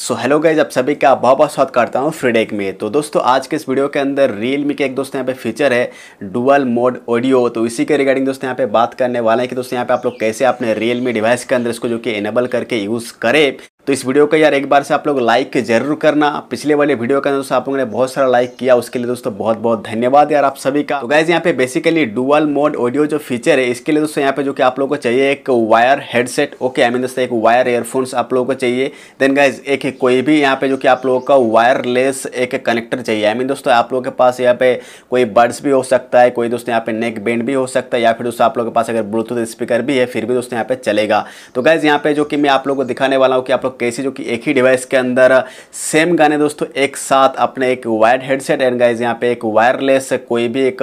So hello guys आप सभी का बहुत बहुत स्वागत करता हूँ फ्रीडेक में तो दोस्तों आज के इस वीडियो के अंदर रियल मी के एक दोस्तों यहाँ पे फीचर है डुअल मोड ऑडियो तो इसी के रिगार्डिंग दोस्तों यहाँ पे बात करने वाले हैं कि दोस्तों यहाँ पे आप लोग कैसे अपने रियल मी डिवाइस के अंदर इसको जो कि इनेबल करके यूज़ करें तो इस वीडियो को यार एक बार से आप लोग लाइक जरूर करना पिछले वाले वीडियो का दोस्तों आप लोगों ने बहुत सारा लाइक किया उसके लिए दोस्तों बहुत बहुत धन्यवाद यार आप सभी का तो गैज यहाँ पे बेसिकली डुअल मोड ऑडियो जो फीचर है इसके लिए दोस्तों यहाँ पे जो कि आप लोगों को चाहिए एक wire headset okay I mean दोस्तों एक वायर एयरफोन्स आप लोगों को चाहिए देन गाइज एक कोई भी यहाँ पे जो कि आप लोगों का वायरलेस एक कनेक्टर चाहिए आई मीन दोस्तों आप लोगों के पास यहाँ पे कोई बर्ड्स भी हो सकता है कोई दोस्तों यहाँ पे नेक बैंड भी हो सकता है या फिर दोस्तों आप लोगों के पास अगर ब्लूटूथ स्पीकर भी है फिर भी दोस्तों यहाँ पे चलेगा तो गैज यहाँ पे जो कि मैं आप लोग को दिखाने वाला हूँ कि आप लोग कैसे जो कि एक ही डिवाइस के अंदर सेम गाने दोस्तों एक साथ अपने एक वायर्ड हेडसेट एंड गाइज यहाँ पे एक वायरलेस कोई भी एक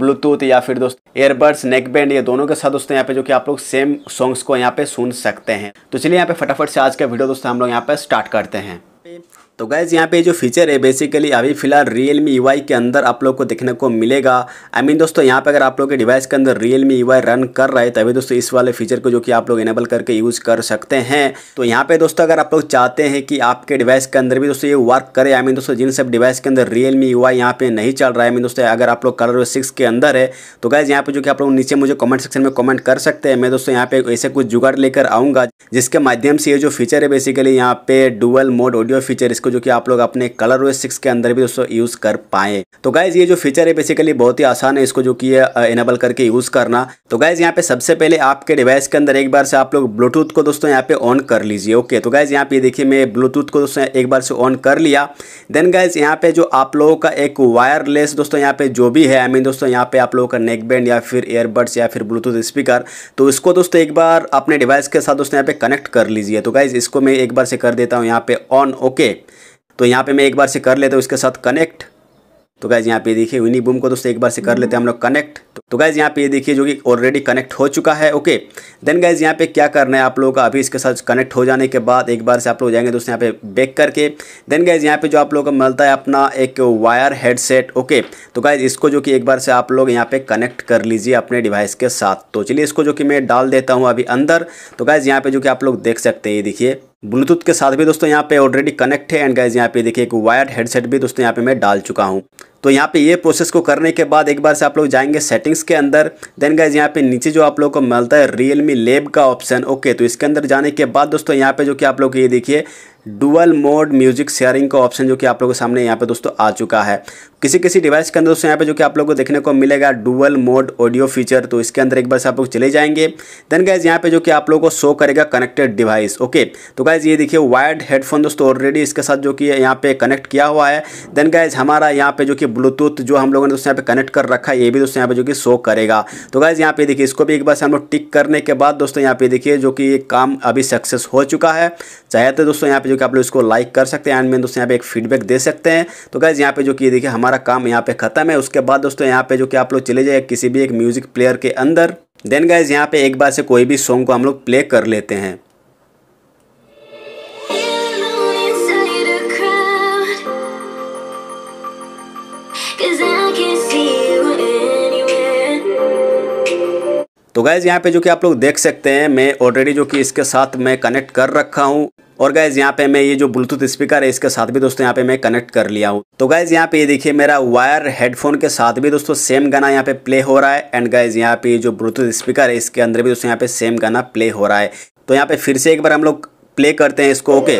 ब्लूटूथ या फिर दोस्तों एयरबड्स नेकबैंड ये दोनों के साथ दोस्तों यहाँ पे जो कि आप लोग सेम सॉन्ग्स को यहाँ पे सुन सकते हैं तो चलिए यहाँ पे फटाफट से आज का वीडियो दोस्तों हम लोग यहाँ पे स्टार्ट करते हैं तो गैज़ यहाँ पे जो फीचर है बेसिकली अभी फिलहाल रियल मी यू के अंदर आप लोग को देखने को मिलेगा आई I मीन mean दोस्तों यहाँ पे अगर आप लोग के डिवाइस के अंदर रियल मी यू रन कर रहा है तभी दोस्तों इस वाले फीचर को जो कि आप लोग इनेबल करके यूज़ कर सकते हैं तो यहाँ पे दोस्तों अगर आप लोग चाहते हैं कि आपके डिवाइस के अंदर भी दोस्तों ये वर्क करे आई I मीन mean दोस्तों जिन सब डिवाइस के अंदर रियल मी यू यहाँ पे नहीं चल रहा है मीन दोस्तों अगर आप लोग कलर सिक्स के अंदर है तो गैज़ यहाँ पे जो कि आप लोग नीचे मुझे कॉमेंट सेक्शन में कॉमेंट कर सकते हैं मैं दोस्तों यहाँ पे ऐसे कुछ जुगाड़ लेकर आऊँगा जिसके माध्यम से ये जो फीचर है बेसिकली यहाँ पे डुअल मोड ऑडियो फीचर इसको जो कि आप लोग अपने कलर वे सिक्स के अंदर भी दोस्तों यूज़ कर पाए तो गाइज़ ये जो फीचर है बेसिकली बहुत ही आसान है इसको जो कि इनेबल करके यूज़ करना तो गाइज़ यहाँ पे सबसे पहले आपके डिवाइस के अंदर एक बार से आप लोग ब्लूटूथ को दोस्तों यहाँ पे ऑन कर लीजिए ओके तो गाइज़ यहाँ पे देखिए मैं ब्लूटूथ को दोस्तों एक बार से ऑन कर लिया देन गाइज़ यहाँ पे जो आप लोगों का एक वायरलेस दोस्तों यहाँ पे जो भी है आई मीन दोस्तों यहाँ पे आप लोगों का नेकबैंड या फिर ईयरबड्स या फिर ब्लूटूथ स्पीकर तो इसको दोस्तों एक बार अपने डिवाइस के साथ दोस्तों यहाँ पे कनेक्ट कर लीजिए तो गाइज़ इसको मैं एक बार से कर देता हूँ यहाँ पे ऑन ओके okay. तो यहाँ पे मैं एक बार से कर लेता हूँ इसके साथ कनेक्ट तो गैज़ यहाँ पे देखिए विनी बूम को दोस्तों एक बार से कर लेते हैं हम लोग कनेक्ट तो गैज़ यहाँ पे देखिए जो कि ऑलरेडी कनेक्ट हो चुका है ओके देन गैज़ यहाँ पे क्या करना है आप लोगों का अभी इसके साथ कनेक्ट हो जाने के बाद एक बार से आप लोग जाएंगे दोस्तों यहाँ पे बैक करके देन गैज़ यहाँ पे जो आप लोगों को मिलता है अपना एक वायर हेडसेट ओके तो गैज़ इसको जो कि एक बार से आप लोग यहाँ पे कनेक्ट कर लीजिए अपने डिवाइस के साथ तो चलिए इसको जो कि मैं डाल देता हूँ अभी अंदर तो गैज़ यहाँ पर जो कि आप लोग देख सकते हैं ये देखिए ब्लूटूथ के साथ भी दोस्तों यहाँ पे ऑलरेडी कनेक्ट है एंड गाइज यहाँ पे देखिए एक वायर हेडसेट भी दोस्तों यहाँ पे मैं डाल चुका हूँ तो यहाँ पे ये प्रोसेस को करने के बाद एक बार से आप लोग जाएंगे सेटिंग्स के अंदर देन गाइज यहाँ पे नीचे जो आप लोग को मिलता है रियलमी लेब का ऑप्शन ओके तो इसके अंदर जाने के बाद दोस्तों यहाँ पे जो कि आप लोग ये देखिए डुअल मोड म्यूजिक शेयरिंग का ऑप्शन जो कि आप लोगों के सामने यहाँ पे दोस्तों आ चुका है किसी किसी डिवाइस के अंदर दोस्तों यहाँ पे जो कि आप लोग को देखने को मिलेगा डुअल मोड ऑडियो फीचर तो इसके अंदर एक बार से आप लोग चले जाएंगे देन गाइज यहाँ पे जो कि आप लोगों को शो करेगा कनेक्टेड डिवाइस ओके तो गाइज ये देखिए वायर्ड हेडफोन दोस्तों ऑलरेडी इसके साथ जो कि यहाँ पे कनेक्ट किया हुआ है देन गाइज हमारा यहाँ पे जो कि ब्लूटूथ जो हम लोगों ने दोस्तों यहाँ पे कनेक्ट कर रखा है ये भी दोस्तों यहाँ पे जो कि शो करेगा तो गाइज यहाँ पे देखिए इसको भी एक बार से हम लोग टिक करने के बाद दोस्तों यहाँ पे देखिए जो कि ये काम अभी सक्सेस हो चुका है चाहे तो दोस्तों यहाँ पे जो कि आप लोग इसको लाइक कर सकते हैं एंड में दोस्तों यहाँ पे एक फीडबैक दे सकते हैं तो गाइज यहाँ पे जो कि देखिए हमारा काम यहाँ पे खत्म है उसके बाद दोस्तों यहाँ पे जो कि आप लोग चले जाए किसी भी एक म्यूजिक प्लेयर के अंदर देन गाइज यहाँ पे एक बार से कोई भी सॉन्ग को हम लोग प्ले कर लेते हैं तो गैज़ यहाँ पे जो कि आप लोग देख सकते हैं मैं ऑलरेडी जो कि इसके साथ मैं कनेक्ट कर रखा हूँ और गैज़ यहाँ पे मैं ये जो ब्लूटूथ स्पीकर है इसके साथ भी दोस्तों यहाँ पे मैं कनेक्ट कर लिया हूँ तो गैज़ यहाँ पे ये देखिए मेरा वायर हेडफोन के साथ भी दोस्तों सेम गाना यहाँ पे प्ले हो रहा है एंड गैज़ यहाँ पे जो ब्लूटूथ स्पीकर है इसके अंदर भी दोस्तों यहाँ पे सेम गाना प्ले हो रहा है तो यहाँ पे फिर से एक बार हम लोग प्ले करते हैं इसको ओके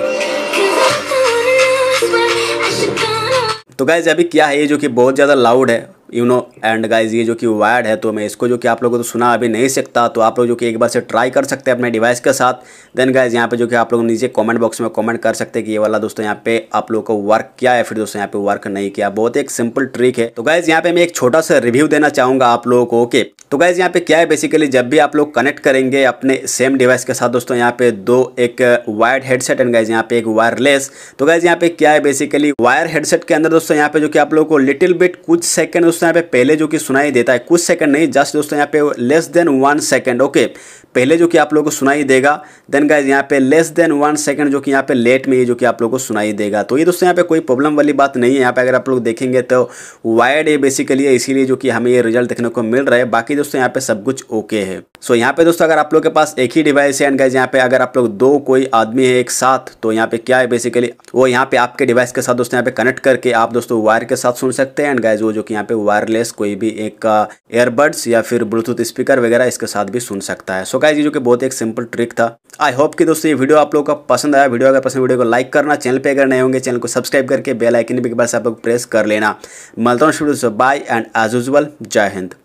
तो गैज़ अभी क्या है ये जो कि बहुत ज़्यादा लाउड है यू नो एंड गाइज ये जो कि वायर्ड है तो मैं इसको जो कि आप लोगों को तो सुना अभी नहीं सकता तो आप लोग जो कि एक बार से ट्राई कर सकते हैं अपने डिवाइस के साथ देन गाइज यहाँ पे जो कि आप लोग नीचे कमेंट बॉक्स में कमेंट कर सकते हैं कि ये वाला दोस्तों यहाँ पे आप लोगों को वर्क किया है फिर दोस्तों यहाँ पे वर्क नहीं किया बहुत एक सिंपल ट्रिक है तो गाइज यहाँ पे मैं एक छोटा सा रिव्यू देना चाहूँगा आप लोगों को ओके तो गैज़ यहाँ पे क्या है बेसिकली जब भी आप लोग कनेक्ट करेंगे अपने सेम डिवाइस के साथ दोस्तों यहाँ पे दो एक वायर्ड हेडसेट एंड गैज़ यहाँ पे एक वायरलेस तो गैज़ यहाँ पे क्या है बेसिकली वायर हेडसेट के अंदर दोस्तों यहाँ पे जो कि आप लोगों को लिटिल बिट कुछ सेकंड दोस्तों यहाँ पे पहले जो कि सुनाई देता है कुछ सेकंड नहीं जस्ट दोस्तों यहाँ पे less than one second okay पहले जो कि आप लोगों को सुनाई देगा देन गाइज यहाँ पे लेस देन वन सेकंड जो कि यहाँ पे लेट में ये जो कि आप लोगों को सुनाई देगा तो ये दोस्तों यहाँ पे कोई प्रॉब्लम वाली बात नहीं है यहाँ पे अगर आप लोग देखेंगे तो वायर्ड ये बेसिकली है इसीलिए जो कि हमें ये रिजल्ट देखने को मिल रहा है बाकी दोस्तों यहाँ पे सब कुछ ओके है सो so, यहाँ पे दोस्तों अगर आप लोग के पास एक ही डिवाइस है एंड गाइज यहाँ पे अगर आप लोग दो कोई आदमी है एक साथ तो यहाँ पे क्या है बेसिकली वो यहाँ पे आपके डिवाइस के साथ दोस्तों यहाँ पे कनेक्ट करके आप दोस्तों वायर के साथ सुन सकते हैं एंड गाइज वो जो कि यहाँ पे वायरलेस कोई भी एक एयरबड्स uh, या फिर ब्लूटूथ स्पीकर वगैरह इसके साथ भी सुन सकता है सो गाइज ये जो कि बहुत एक सिंपल ट्रिक था आई होप कि दोस्तों ये वीडियो आप लोग का पसंद आया वीडियो अगर पसंद वीडियो को लाइक करना चैनल पे अगर नए होंगे चैनल को सब्सक्राइब करके बेलाइकन भी के पास आप लोग प्रेस कर लेना मिलता हूँ बाय एंड एज यूजल जय हिंद